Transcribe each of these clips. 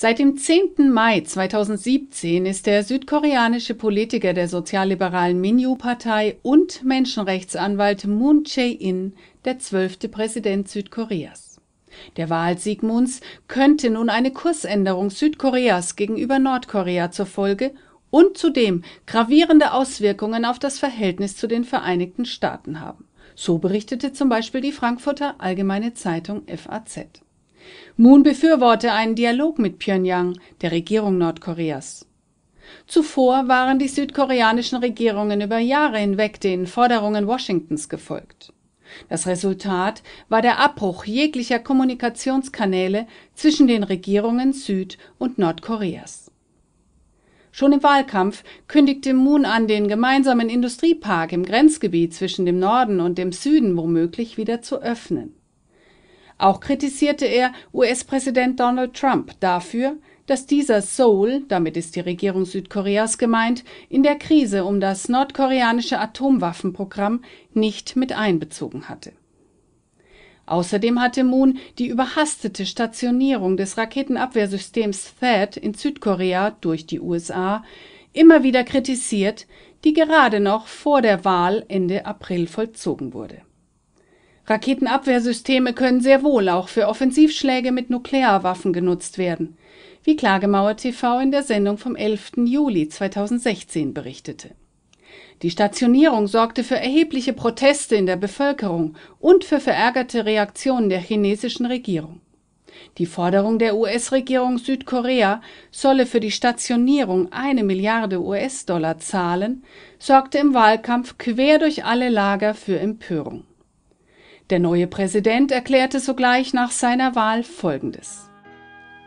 Seit dem 10. Mai 2017 ist der südkoreanische Politiker der sozialliberalen minyu partei und Menschenrechtsanwalt Moon Jae-in der zwölfte Präsident Südkoreas. Der Wahlsieg Moons könnte nun eine Kursänderung Südkoreas gegenüber Nordkorea zur Folge und zudem gravierende Auswirkungen auf das Verhältnis zu den Vereinigten Staaten haben. So berichtete zum Beispiel die Frankfurter Allgemeine Zeitung FAZ Moon befürworte einen Dialog mit Pyongyang, der Regierung Nordkoreas. Zuvor waren die südkoreanischen Regierungen über Jahre hinweg den Forderungen Washingtons gefolgt. Das Resultat war der Abbruch jeglicher Kommunikationskanäle zwischen den Regierungen Süd und Nordkoreas. Schon im Wahlkampf kündigte Moon an, den gemeinsamen Industriepark im Grenzgebiet zwischen dem Norden und dem Süden womöglich wieder zu öffnen auch kritisierte er US-Präsident Donald Trump dafür, dass dieser Seoul – damit ist die Regierung Südkoreas gemeint – in der Krise um das nordkoreanische Atomwaffenprogramm nicht mit einbezogen hatte. Außerdem hatte Moon die überhastete Stationierung des Raketenabwehrsystems THAAD in Südkorea durch die USA immer wieder kritisiert, die gerade noch vor der Wahl Ende April vollzogen wurde Raketenabwehrsysteme können sehr wohl auch für Offensivschläge mit Nuklearwaffen genutzt werden, wie Klagemauer TV in der Sendung vom 11. Juli 2016 berichtete. Die Stationierung sorgte für erhebliche Proteste in der Bevölkerung und für verärgerte Reaktionen der chinesischen Regierung. Die Forderung der US-Regierung Südkorea solle für die Stationierung eine Milliarde US-Dollar zahlen, sorgte im Wahlkampf quer durch alle Lager für Empörung. Der neue Präsident erklärte sogleich nach seiner Wahl Folgendes.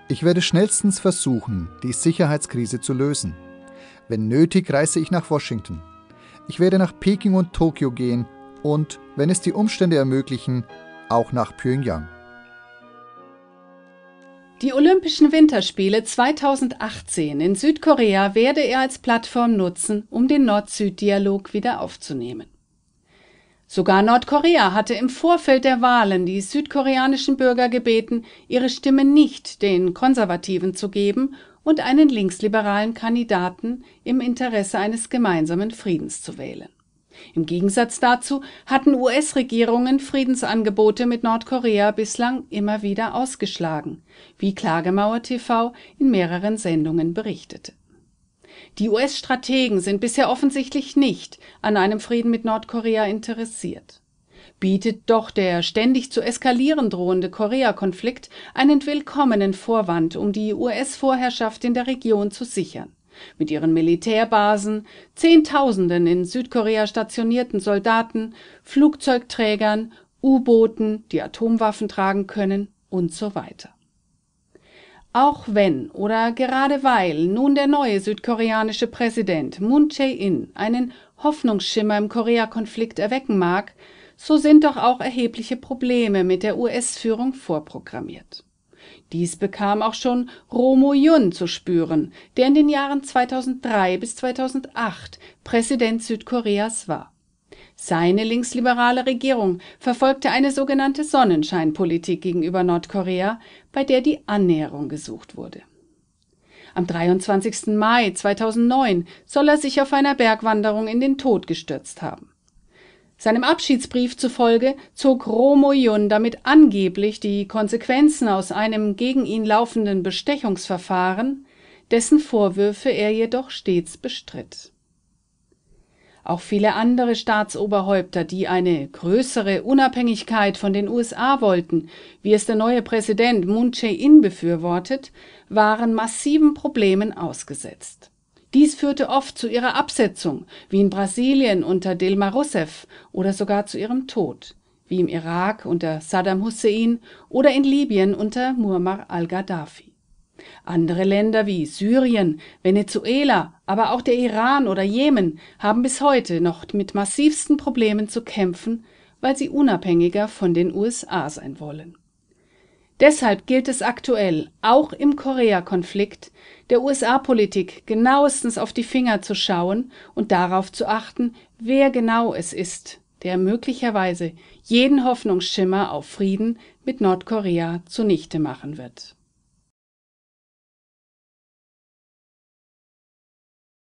Ich werde schnellstens versuchen, die Sicherheitskrise zu lösen. Wenn nötig, reise ich nach Washington. Ich werde nach Peking und Tokio gehen und, wenn es die Umstände ermöglichen, auch nach Pyongyang. Die Olympischen Winterspiele 2018 in Südkorea werde er als Plattform nutzen, um den Nord-Süd-Dialog wieder aufzunehmen. Sogar Nordkorea hatte im Vorfeld der Wahlen die südkoreanischen Bürger gebeten, ihre Stimme nicht den Konservativen zu geben und einen linksliberalen Kandidaten im Interesse eines gemeinsamen Friedens zu wählen. Im Gegensatz dazu hatten US-Regierungen Friedensangebote mit Nordkorea bislang immer wieder ausgeschlagen, wie Klagemauer TV in mehreren Sendungen berichtete die US-Strategen sind bisher offensichtlich nicht an einem Frieden mit Nordkorea interessiert. Bietet doch der ständig zu eskalieren drohende Koreakonflikt einen willkommenen Vorwand, um die US-Vorherrschaft in der Region zu sichern. Mit ihren Militärbasen, Zehntausenden in Südkorea stationierten Soldaten, Flugzeugträgern, U-Booten, die Atomwaffen tragen können und so weiter. Auch wenn oder gerade weil nun der neue südkoreanische Präsident Moon Jae-in einen Hoffnungsschimmer im Koreakonflikt erwecken mag, so sind doch auch erhebliche Probleme mit der US-Führung vorprogrammiert. Dies bekam auch schon Romo Yun zu spüren, der in den Jahren 2003 bis 2008 Präsident Südkoreas war seine linksliberale Regierung verfolgte eine sogenannte Sonnenscheinpolitik gegenüber Nordkorea, bei der die Annäherung gesucht wurde. Am 23. Mai 2009 soll er sich auf einer Bergwanderung in den Tod gestürzt haben. Seinem Abschiedsbrief zufolge zog Romo Yun damit angeblich die Konsequenzen aus einem gegen ihn laufenden Bestechungsverfahren, dessen Vorwürfe er jedoch stets bestritt auch viele andere Staatsoberhäupter, die eine größere Unabhängigkeit von den USA wollten, wie es der neue Präsident Moon Jae-in befürwortet, waren massiven Problemen ausgesetzt. Dies führte oft zu ihrer Absetzung, wie in Brasilien unter Dilma Rousseff, oder sogar zu ihrem Tod, wie im Irak unter Saddam Hussein oder in Libyen unter Muammar al-Gaddafi andere Länder wie Syrien, Venezuela, aber auch der Iran oder Jemen haben bis heute noch mit massivsten Problemen zu kämpfen, weil sie unabhängiger von den USA sein wollen. Deshalb gilt es aktuell, auch im Koreakonflikt, der USA-Politik genauestens auf die Finger zu schauen und darauf zu achten, wer genau es ist, der möglicherweise jeden Hoffnungsschimmer auf Frieden mit Nordkorea zunichte machen wird